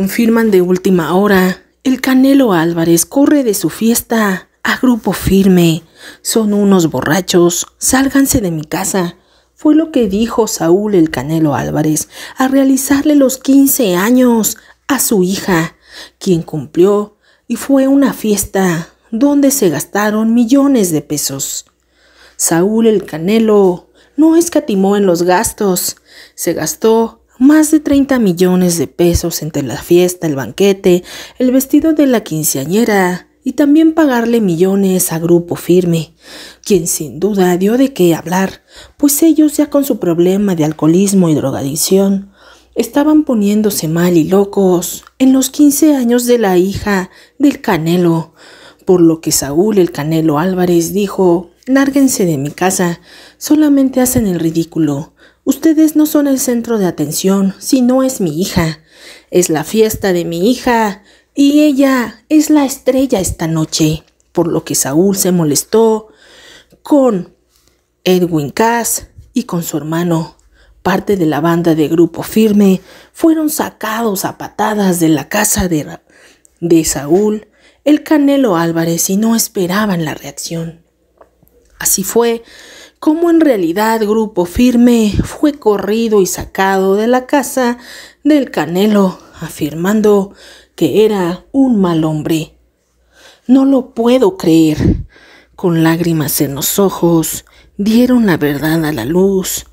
confirman de última hora. El Canelo Álvarez corre de su fiesta a grupo firme. Son unos borrachos. Sálganse de mi casa. Fue lo que dijo Saúl el Canelo Álvarez a realizarle los 15 años a su hija, quien cumplió, y fue una fiesta donde se gastaron millones de pesos. Saúl el Canelo no escatimó en los gastos, se gastó más de 30 millones de pesos entre la fiesta, el banquete, el vestido de la quinceañera y también pagarle millones a Grupo Firme, quien sin duda dio de qué hablar, pues ellos ya con su problema de alcoholismo y drogadicción estaban poniéndose mal y locos en los 15 años de la hija del Canelo, por lo que Saúl el Canelo Álvarez dijo, lárguense de mi casa, solamente hacen el ridículo, Ustedes no son el centro de atención, sino es mi hija. Es la fiesta de mi hija y ella es la estrella esta noche, por lo que Saúl se molestó con Edwin Cass y con su hermano. Parte de la banda de grupo firme fueron sacados a patadas de la casa de Saúl, el Canelo Álvarez y no esperaban la reacción. Así fue como en realidad Grupo Firme fue corrido y sacado de la casa del Canelo, afirmando que era un mal hombre. No lo puedo creer. Con lágrimas en los ojos, dieron la verdad a la luz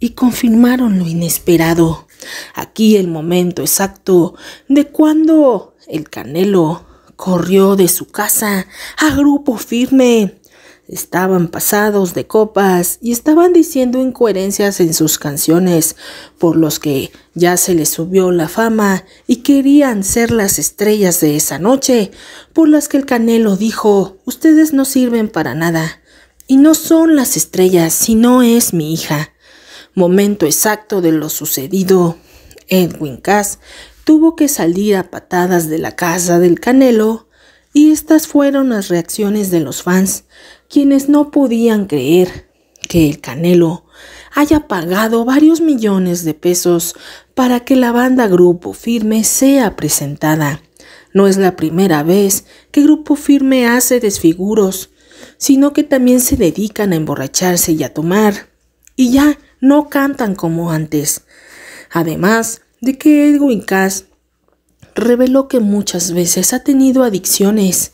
y confirmaron lo inesperado. Aquí el momento exacto de cuando el Canelo corrió de su casa a grupo firme estaban pasados de copas y estaban diciendo incoherencias en sus canciones, por los que ya se les subió la fama y querían ser las estrellas de esa noche, por las que el Canelo dijo, ustedes no sirven para nada, y no son las estrellas, sino es mi hija. Momento exacto de lo sucedido. Edwin Cass tuvo que salir a patadas de la casa del Canelo y estas fueron las reacciones de los fans, quienes no podían creer que el Canelo haya pagado varios millones de pesos para que la banda Grupo Firme sea presentada. No es la primera vez que Grupo Firme hace desfiguros, sino que también se dedican a emborracharse y a tomar, y ya no cantan como antes. Además de que Edwin Cass reveló que muchas veces ha tenido adicciones,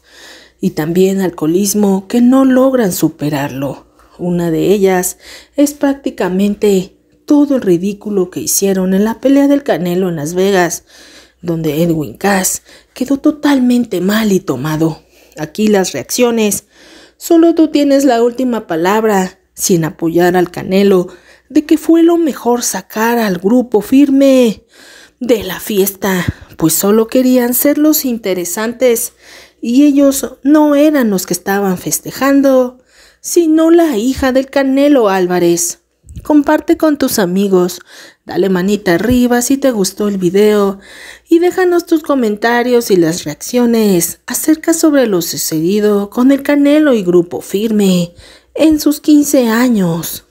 y también alcoholismo que no logran superarlo. Una de ellas es prácticamente todo el ridículo que hicieron en la pelea del Canelo en Las Vegas, donde Edwin Cass quedó totalmente mal y tomado. Aquí las reacciones. Solo tú tienes la última palabra, sin apoyar al Canelo, de que fue lo mejor sacar al grupo firme de la fiesta, pues solo querían ser los interesantes y ellos no eran los que estaban festejando, sino la hija del Canelo Álvarez. Comparte con tus amigos, dale manita arriba si te gustó el video y déjanos tus comentarios y las reacciones acerca sobre lo sucedido con el Canelo y Grupo Firme en sus 15 años.